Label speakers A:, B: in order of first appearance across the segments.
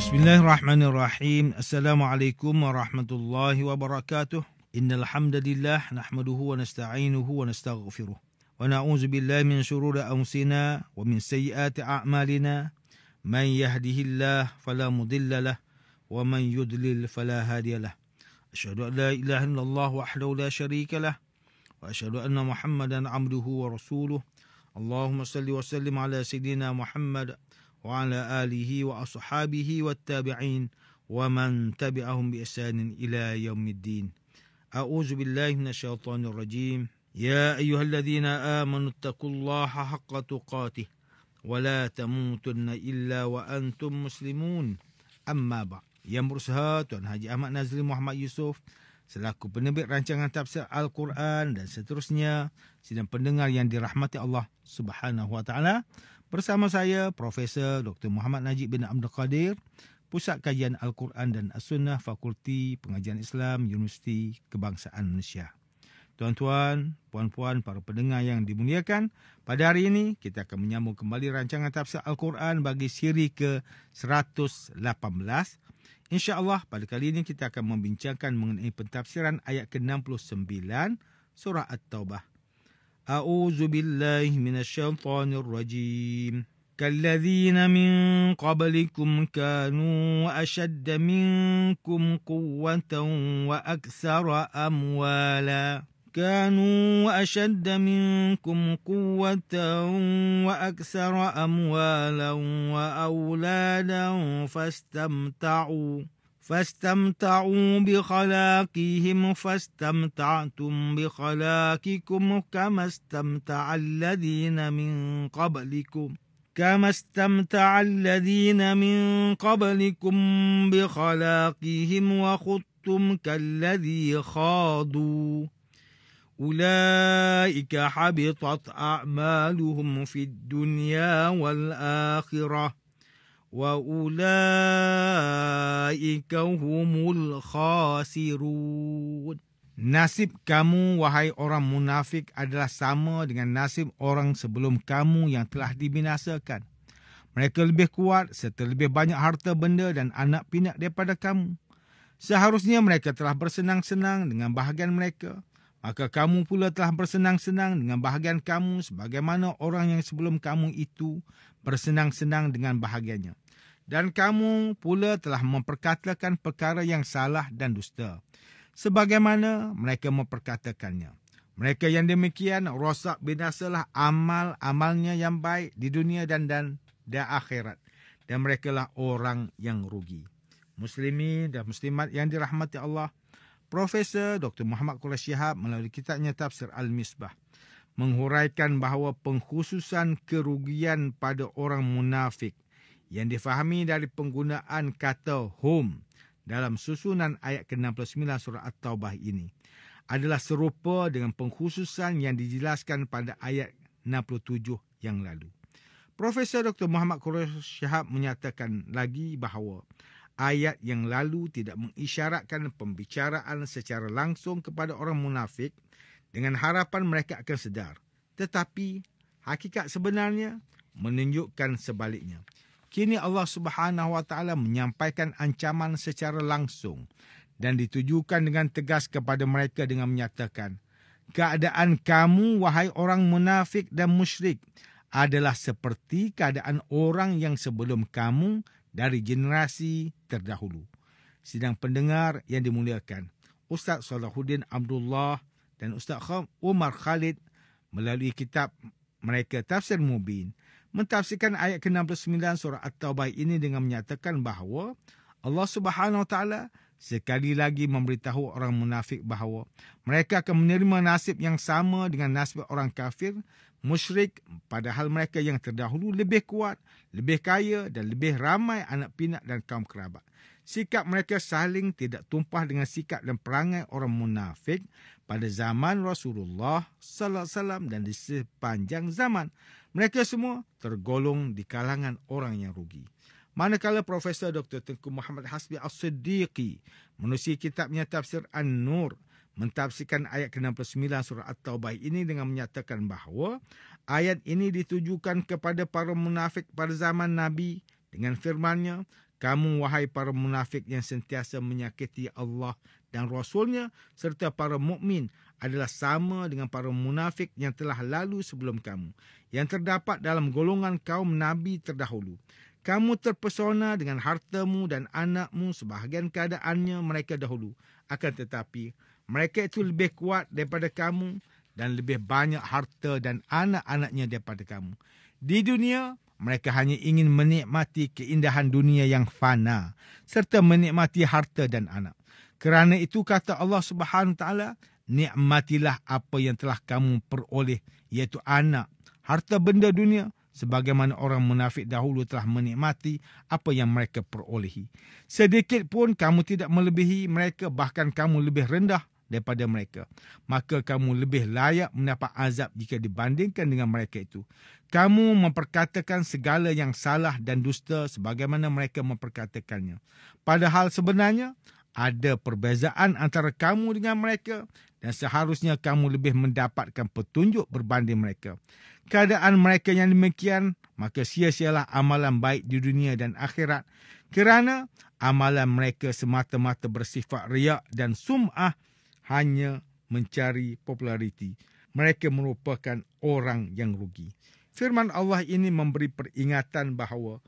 A: بسم الله الرحمن الرحيم السلام عليكم ورحمة الله وبركاته إن الحمد لله نحمده ونستعينه ونستغفره ونعوذ بالله من شرور أنفسنا ومن سيئات أعمالنا من يهده الله فلا مضل له ومن يضلل فلا هادي له أشهد أن لا إله إلا الله وحده لا شريك له وأشهد أن محمدا عبده ورسوله اللهم صل وسلم على سيدنا محمد وعلى آله وأصحابه والتابعين ومن تبعهم بإحسان إلى يوم الدين أعوذ بالله من الشيطان الرجيم يا أيها الذين آمنوا اتقوا الله حق تقاته ولا تموتن إلا وأنتم مسلمون أما بعد Yang berusaha Tuan Haji Ahmad Nazli Muhammad Yusuf. selaku penerbit rancangan tafsir Al-Quran dan seterusnya sidang pendengar yang dirahmati Allah Subhanahu wa taala Bersama saya Profesor Dr. Muhammad Najib bin Abdul Qadir, Pusat Kajian Al-Quran dan As-Sunnah Fakulti Pengajian Islam Universiti Kebangsaan Malaysia. Tuan-tuan, puan-puan, para pendengar yang dimuliakan, pada hari ini kita akan menyambung kembali rancangan tafsir Al-Quran bagi siri ke-118. InsyaAllah pada kali ini kita akan membincangkan mengenai pentafsiran ayat ke-69 surah At-Taubah. أعوذ بالله من الشيطان الرجيم كالذين من قبلكم كانوا أشد منكم قوة وأكثر أموالا كانوا أشد منكم قوة وأكثر أموالا وأولادا فاستمتعوا فاستمتعوا بخلاقهم فاستمتعتم بخلاقكم كما استمتع الذين من قبلكم كما استمتع الذين من قبلكم بخلاقهم وخضتم كالذي خاضوا أولئك حبطت أعمالهم في الدنيا والآخرة وَأُولَٰئِكَ هُمُ الْخَاسِرُونَ Nasib kamu, wahai orang munafik, adalah sama dengan nasib orang sebelum kamu yang telah dibinasakan. Mereka lebih kuat serta lebih banyak harta benda dan anak pinak daripada kamu. Seharusnya mereka telah bersenang-senang dengan bahagian mereka. Maka kamu pula telah bersenang-senang dengan bahagian kamu sebagaimana orang yang sebelum kamu itu bersenang-senang dengan bahagiannya dan kamu pula telah memperkatakan perkara yang salah dan dusta sebagaimana mereka memperkatakannya mereka yang demikian rosak binasalah amal-amalnya yang baik di dunia dan dan di akhirat dan mereka lah orang yang rugi muslimin dan muslimat yang dirahmati Allah Profesor Dr. Muhammad Qulash Shihab melalui kitabnya Tafsir Al-Misbah menghuraikan bahawa pengkhususan kerugian pada orang munafik yang difahami dari penggunaan kata home dalam susunan ayat ke-69 surah At-Taubah ini adalah serupa dengan pengkhususan yang dijelaskan pada ayat 67 yang lalu. Profesor Dr. Muhammad Quraish Syahab menyatakan lagi bahawa ayat yang lalu tidak mengisyaratkan pembicaraan secara langsung kepada orang munafik dengan harapan mereka akan sedar. Tetapi hakikat sebenarnya menunjukkan sebaliknya kini Allah Subhanahu wa taala menyampaikan ancaman secara langsung dan ditujukan dengan tegas kepada mereka dengan menyatakan keadaan kamu wahai orang munafik dan musyrik adalah seperti keadaan orang yang sebelum kamu dari generasi terdahulu. Sidang pendengar yang dimuliakan, Ustaz Salahuddin Abdullah dan Ustaz Umar Khalid melalui kitab mereka Tafsir Mubin mentafsirkan ayat ke-69 surah At-Taubah ini dengan menyatakan bahawa Allah Subhanahu Wa Taala sekali lagi memberitahu orang munafik bahawa mereka akan menerima nasib yang sama dengan nasib orang kafir, musyrik padahal mereka yang terdahulu lebih kuat, lebih kaya dan lebih ramai anak pinak dan kaum kerabat. Sikap mereka saling tidak tumpah dengan sikap dan perangai orang munafik pada zaman Rasulullah sallallahu alaihi wasallam dan di sepanjang zaman mereka semua tergolong di kalangan orang yang rugi. Manakala Profesor Dr. Tengku Muhammad Hasbi Al siddiqi menusi kitabnya Tafsir An-Nur mentafsirkan ayat ke-69 surah At-Taubah ini dengan menyatakan bahawa ayat ini ditujukan kepada para munafik pada zaman Nabi dengan firmannya, kamu wahai para munafik yang sentiasa menyakiti Allah dan rasulnya serta para mukmin adalah sama dengan para munafik yang telah lalu sebelum kamu yang terdapat dalam golongan kaum nabi terdahulu kamu terpesona dengan hartamu dan anakmu sebahagian keadaannya mereka dahulu akan tetapi mereka itu lebih kuat daripada kamu dan lebih banyak harta dan anak-anaknya daripada kamu di dunia mereka hanya ingin menikmati keindahan dunia yang fana serta menikmati harta dan anak kerana itu kata Allah Subhanahu taala, nikmatilah apa yang telah kamu peroleh iaitu anak, harta benda dunia sebagaimana orang munafik dahulu telah menikmati apa yang mereka perolehi. Sedikit pun kamu tidak melebihi mereka bahkan kamu lebih rendah daripada mereka. Maka kamu lebih layak mendapat azab jika dibandingkan dengan mereka itu. Kamu memperkatakan segala yang salah dan dusta sebagaimana mereka memperkatakannya. Padahal sebenarnya ada perbezaan antara kamu dengan mereka dan seharusnya kamu lebih mendapatkan petunjuk berbanding mereka. Keadaan mereka yang demikian, maka sia-sialah amalan baik di dunia dan akhirat kerana amalan mereka semata-mata bersifat riak dan sum'ah hanya mencari populariti. Mereka merupakan orang yang rugi. Firman Allah ini memberi peringatan bahawa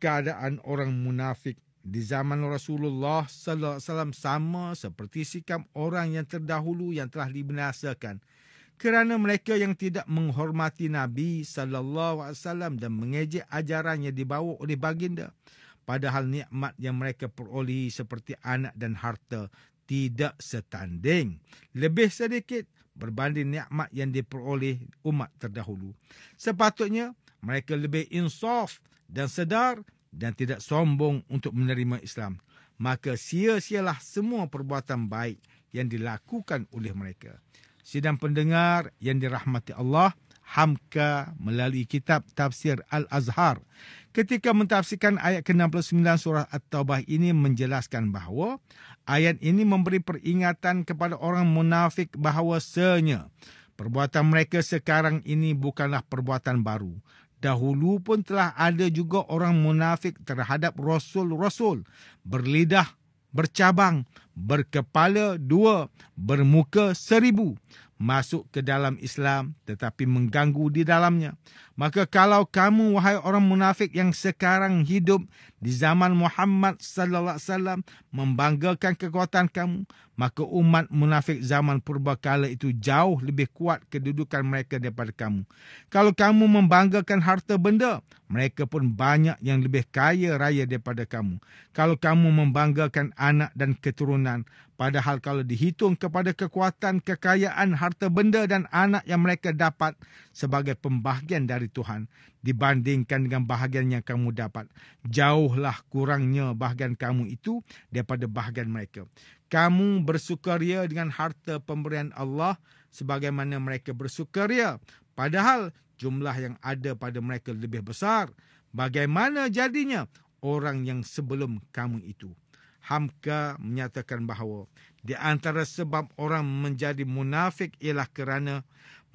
A: keadaan orang munafik di zaman Rasulullah sallallahu alaihi wasallam sama seperti sikap orang yang terdahulu yang telah dibinasakan kerana mereka yang tidak menghormati Nabi sallallahu alaihi wasallam dan mengejek ajaran yang dibawa oleh baginda padahal nikmat yang mereka peroleh seperti anak dan harta tidak setanding lebih sedikit berbanding nikmat yang diperoleh umat terdahulu sepatutnya mereka lebih insaf dan sedar dan tidak sombong untuk menerima Islam, maka sia-sialah semua perbuatan baik yang dilakukan oleh mereka. Sidang pendengar yang dirahmati Allah, Hamka melalui kitab tafsir Al-Azhar ketika mentafsirkan ayat ke-69 surah At-Taubah ini menjelaskan bahawa ayat ini memberi peringatan kepada orang munafik bahawa senya perbuatan mereka sekarang ini bukanlah perbuatan baru dahulu pun telah ada juga orang munafik terhadap rasul-rasul berlidah bercabang berkepala dua bermuka seribu masuk ke dalam Islam tetapi mengganggu di dalamnya Maka kalau kamu wahai orang munafik yang sekarang hidup di zaman Muhammad sallallahu alaihi wasallam membanggakan kekuatan kamu, maka umat munafik zaman purba kala itu jauh lebih kuat kedudukan mereka daripada kamu. Kalau kamu membanggakan harta benda, mereka pun banyak yang lebih kaya raya daripada kamu. Kalau kamu membanggakan anak dan keturunan, padahal kalau dihitung kepada kekuatan, kekayaan, harta benda dan anak yang mereka dapat sebagai pembahagian dari dari Tuhan dibandingkan dengan bahagian yang kamu dapat. Jauhlah kurangnya bahagian kamu itu daripada bahagian mereka. Kamu bersukaria dengan harta pemberian Allah sebagaimana mereka bersukaria. Padahal jumlah yang ada pada mereka lebih besar. Bagaimana jadinya orang yang sebelum kamu itu? Hamka menyatakan bahawa di antara sebab orang menjadi munafik ialah kerana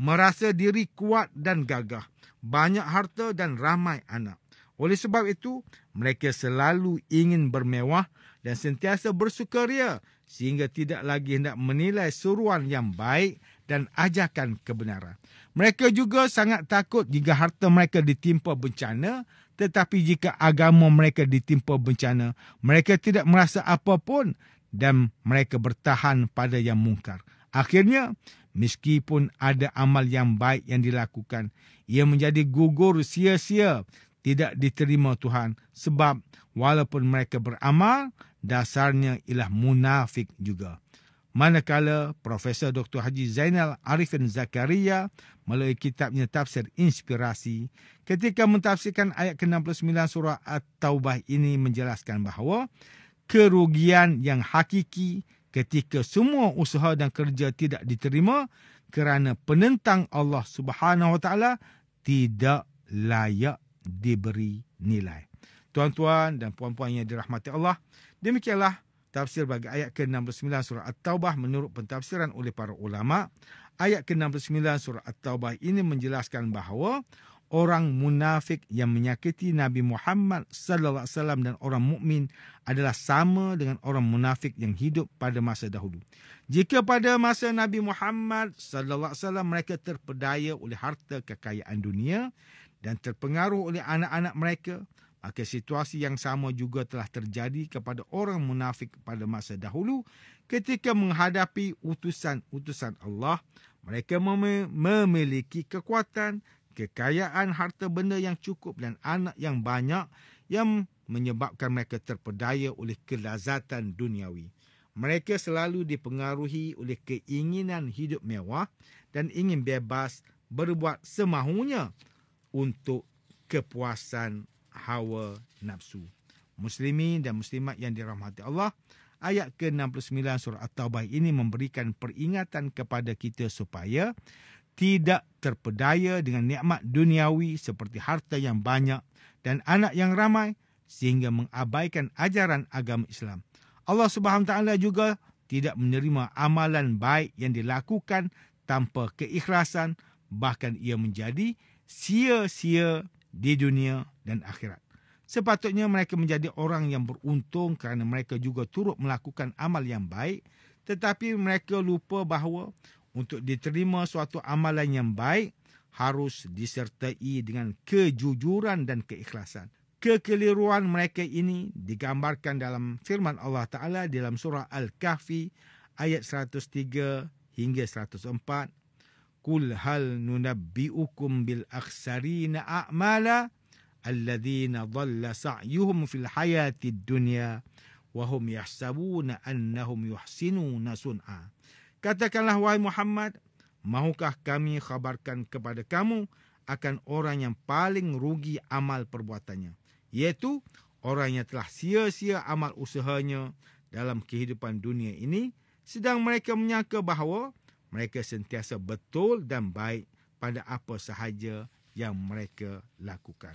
A: merasa diri kuat dan gagah, banyak harta dan ramai anak. Oleh sebab itu, mereka selalu ingin bermewah dan sentiasa bersukaria sehingga tidak lagi hendak menilai seruan yang baik dan ajakan kebenaran. Mereka juga sangat takut jika harta mereka ditimpa bencana tetapi jika agama mereka ditimpa bencana, mereka tidak merasa apa pun dan mereka bertahan pada yang mungkar. Akhirnya, meskipun ada amal yang baik yang dilakukan, ia menjadi gugur sia-sia tidak diterima Tuhan sebab walaupun mereka beramal, dasarnya ialah munafik juga. Manakala Profesor Dr. Haji Zainal Arifin Zakaria melalui kitabnya Tafsir Inspirasi ketika mentafsirkan ayat ke-69 surah At-Taubah ini menjelaskan bahawa kerugian yang hakiki ketika semua usaha dan kerja tidak diterima kerana penentang Allah Subhanahu Wa tidak layak diberi nilai. Tuan-tuan dan puan-puan yang dirahmati Allah, demikianlah tafsir bagi ayat ke-69 surah At-Taubah menurut pentafsiran oleh para ulama, ayat ke-69 surah At-Taubah ini menjelaskan bahawa orang munafik yang menyakiti Nabi Muhammad sallallahu alaihi wasallam dan orang mukmin adalah sama dengan orang munafik yang hidup pada masa dahulu. Jika pada masa Nabi Muhammad sallallahu alaihi wasallam mereka terpedaya oleh harta kekayaan dunia dan terpengaruh oleh anak-anak mereka, Okay, situasi yang sama juga telah terjadi kepada orang munafik pada masa dahulu ketika menghadapi utusan-utusan Allah. Mereka mem- memiliki kekuatan, kekayaan harta benda yang cukup dan anak yang banyak yang menyebabkan mereka terpedaya oleh kelazatan duniawi. Mereka selalu dipengaruhi oleh keinginan hidup mewah dan ingin bebas berbuat semahunya untuk kepuasan hawa nafsu. Muslimin dan muslimat yang dirahmati Allah, ayat ke-69 surah At-Taubah ini memberikan peringatan kepada kita supaya tidak terpedaya dengan nikmat duniawi seperti harta yang banyak dan anak yang ramai sehingga mengabaikan ajaran agama Islam. Allah Subhanahu taala juga tidak menerima amalan baik yang dilakukan tanpa keikhlasan bahkan ia menjadi sia-sia di dunia dan akhirat. Sepatutnya mereka menjadi orang yang beruntung kerana mereka juga turut melakukan amal yang baik. Tetapi mereka lupa bahawa untuk diterima suatu amalan yang baik harus disertai dengan kejujuran dan keikhlasan. Kekeliruan mereka ini digambarkan dalam firman Allah Ta'ala dalam surah Al-Kahfi ayat 103 hingga 104. Kul hal nunabbi'ukum bil aksarina a'mala' الذين ضل سعيهم في الحياة الدنيا وهم يحسبون أنهم يحسنون صنعا Katakanlah wahai Muhammad Mahukah kami khabarkan kepada kamu Akan orang yang paling rugi amal perbuatannya yaitu orang yang telah sia-sia amal usahanya Dalam kehidupan dunia ini Sedang mereka menyangka bahawa Mereka sentiasa betul dan baik Pada apa sahaja yang mereka lakukan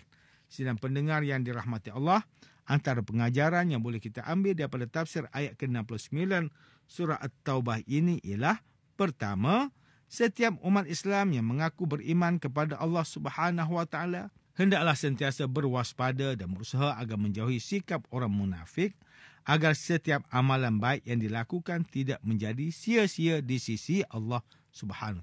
A: sidang pendengar yang dirahmati Allah, antara pengajaran yang boleh kita ambil daripada tafsir ayat ke-69 surah At-Taubah ini ialah pertama, setiap umat Islam yang mengaku beriman kepada Allah Subhanahu hendaklah sentiasa berwaspada dan berusaha agar menjauhi sikap orang munafik agar setiap amalan baik yang dilakukan tidak menjadi sia-sia di sisi Allah Subhanahu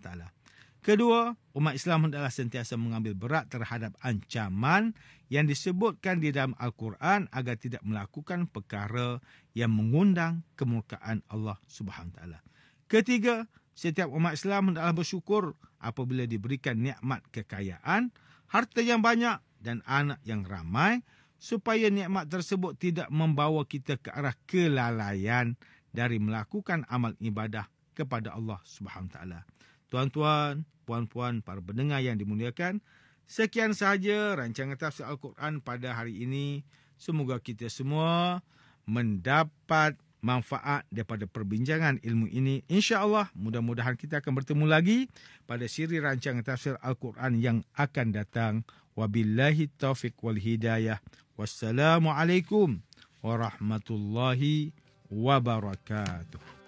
A: Kedua, umat Islam hendaklah sentiasa mengambil berat terhadap ancaman yang disebutkan di dalam Al-Quran agar tidak melakukan perkara yang mengundang kemurkaan Allah Subhanahu taala. Ketiga, setiap umat Islam hendaklah bersyukur apabila diberikan nikmat kekayaan, harta yang banyak dan anak yang ramai supaya nikmat tersebut tidak membawa kita ke arah kelalaian dari melakukan amal ibadah kepada Allah Subhanahu taala. Tuan-tuan, puan-puan, para pendengar yang dimuliakan, sekian sahaja rancangan tafsir Al-Quran pada hari ini. Semoga kita semua mendapat manfaat daripada perbincangan ilmu ini. Insya Allah, mudah-mudahan kita akan bertemu lagi pada siri rancangan tafsir Al-Quran yang akan datang. Wabillahi taufik wal hidayah. Wassalamualaikum warahmatullahi wabarakatuh.